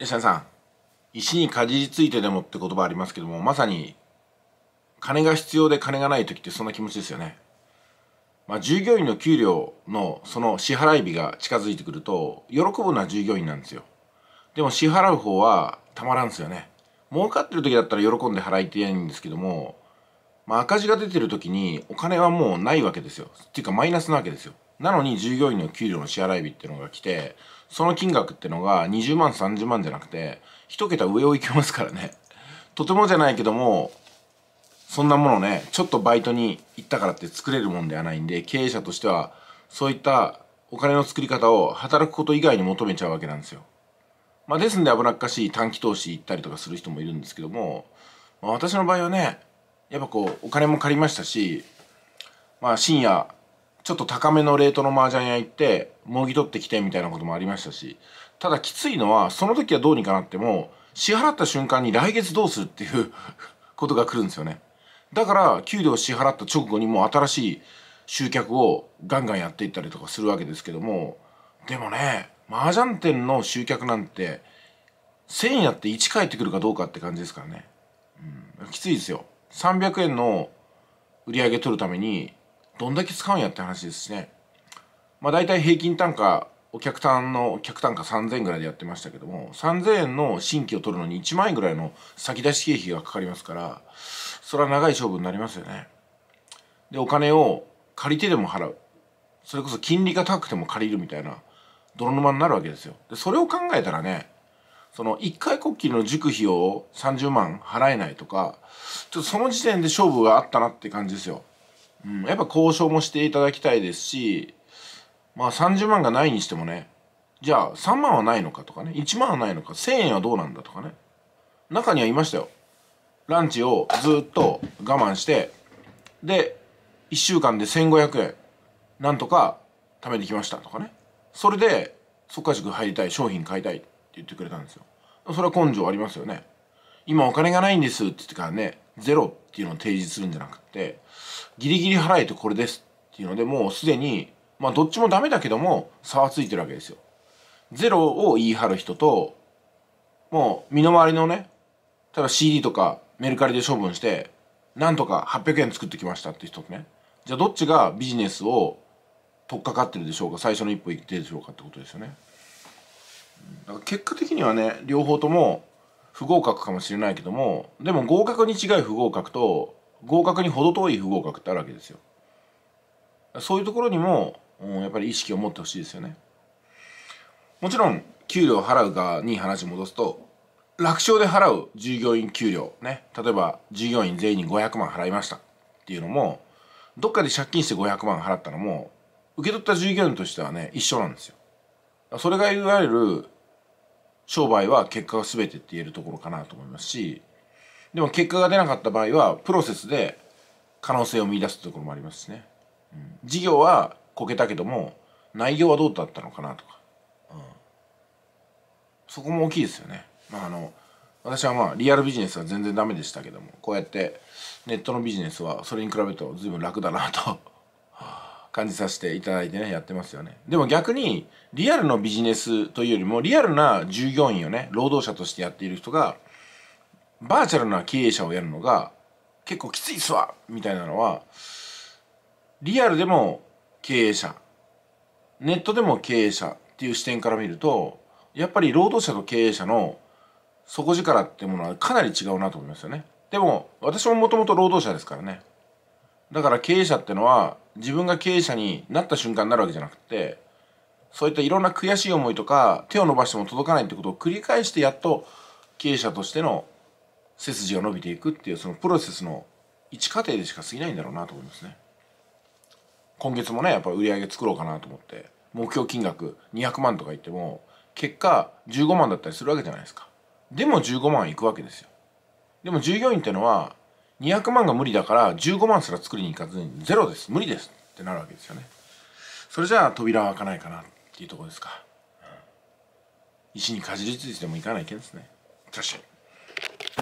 吉田さん石にかじりついてでもって言葉ありますけどもまさに金が必要で金がない時ってそんな気持ちですよね。まあ、従業員の給料のその支払い日が近づいてくると喜ぶのは従業員なんですよ。でも支払う方はたまらんですよね。儲かってる時だったら喜んで払いたいんですけども、まあ、赤字が出てる時にお金はもうないわけですよ。っていうかマイナスなわけですよ。なのに従業員の給料の支払い日っていうのが来て、その金額ってのが20万、30万じゃなくて、一桁上を行けますからね。とてもじゃないけども、そんなものね、ちょっとバイトに行ったからって作れるもんではないんで、経営者としては、そういったお金の作り方を働くこと以外に求めちゃうわけなんですよ。まあ、ですんで危なっかしい短期投資行ったりとかする人もいるんですけども、まあ、私の場合はね、やっぱこう、お金も借りましたし、まあ、深夜、ちょっと高めのレートの麻雀屋行ってもぎ取ってきてみたいなこともありましたしただきついのはその時はどうにかなっても支払った瞬間に来月どうするっていう ことが来るんですよねだから給料支払った直後にもう新しい集客をガンガンやっていったりとかするわけですけどもでもね麻雀店の集客なんて1000円やって1返ってくるかどうかって感じですからね、うん、きついですよ300円の売り上げ取るためにどんだけ使うんやって話ですしね。まあ大体平均単価、お客さんの客単価3000円ぐらいでやってましたけども、3000円の新規を取るのに1万円ぐらいの先出し経費がかかりますから、それは長い勝負になりますよね。で、お金を借りてでも払う。それこそ金利が高くても借りるみたいな、泥沼になるわけですよ。で、それを考えたらね、その1回国旗の塾費用を30万払えないとか、ちょっとその時点で勝負があったなって感じですよ。うん、やっぱ交渉もしていただきたいですし、まあ30万がないにしてもね、じゃあ3万はないのかとかね、1万はないのか、1000円はどうなんだとかね。中にはいましたよ。ランチをずっと我慢して、で、1週間で1500円、なんとか貯めてきましたとかね。それで、即化塾入りたい、商品買いたいって言ってくれたんですよ。それは根性ありますよね。今お金がないんですって言ってからね、ゼロっていうのを提示するんじゃなくてギリギリ払えてこれですっていうのでもうすでにまあどっちもダメだけども差はついてるわけですよ。ゼロを言い張る人ともう身の回りのねただ CD とかメルカリで処分してなんとか800円作ってきましたって人とねじゃあどっちがビジネスを取っかかってるでしょうか最初の一歩いってるでしょうかってことですよね。だから結果的にはね両方とも不合格かもしれないけどもでも合格に違い不合格と合格に程遠い不合格ってあるわけですよそういうところにもやっぱり意識を持ってほしいですよねもちろん給料を払う側に話戻すと楽勝で払う従業員給料ね例えば従業員全員に500万払いましたっていうのもどっかで借金して500万払ったのも受け取った従業員としてはね一緒なんですよそれがいわゆる商売は結果が全てって言えるところかなと思いますしでも結果が出なかった場合はプロセスで可能性を見出すところもありますしね、うん、事業はこけたけども内容はどうだったのかなとか、うん、そこも大きいですよね。まあ、あの私はまあリアルビジネスは全然ダメでしたけどもこうやってネットのビジネスはそれに比べると随分楽だなと感じさせていただいてねやってますよねでも逆にリアルのビジネスというよりもリアルな従業員をね労働者としてやっている人がバーチャルな経営者をやるのが結構きついっすわみたいなのはリアルでも経営者ネットでも経営者っていう視点から見るとやっぱり労働者と経営者の底力ってものはかなり違うなと思いますよねでも私ももともと労働者ですからねだから経営者ってのは自分が経営者になった瞬間になるわけじゃなくてそういったいろんな悔しい思いとか手を伸ばしても届かないってことを繰り返してやっと経営者としての背筋が伸びていくっていうそのプロセスの一過程でしか過ぎないんだろうなと思いますね。今月もねやっぱ売り上げ作ろうかなと思って目標金額200万とか言っても結果15万だったりするわけじゃないですか。でも15万いくわけですよ。でも従業員ってのは200万が無理だから15万すら作りに行かずにゼロです無理ですってなるわけですよねそれじゃあ扉は開かないかなっていうとこですか、うん、石にかじりついてもいかないけんですね確かに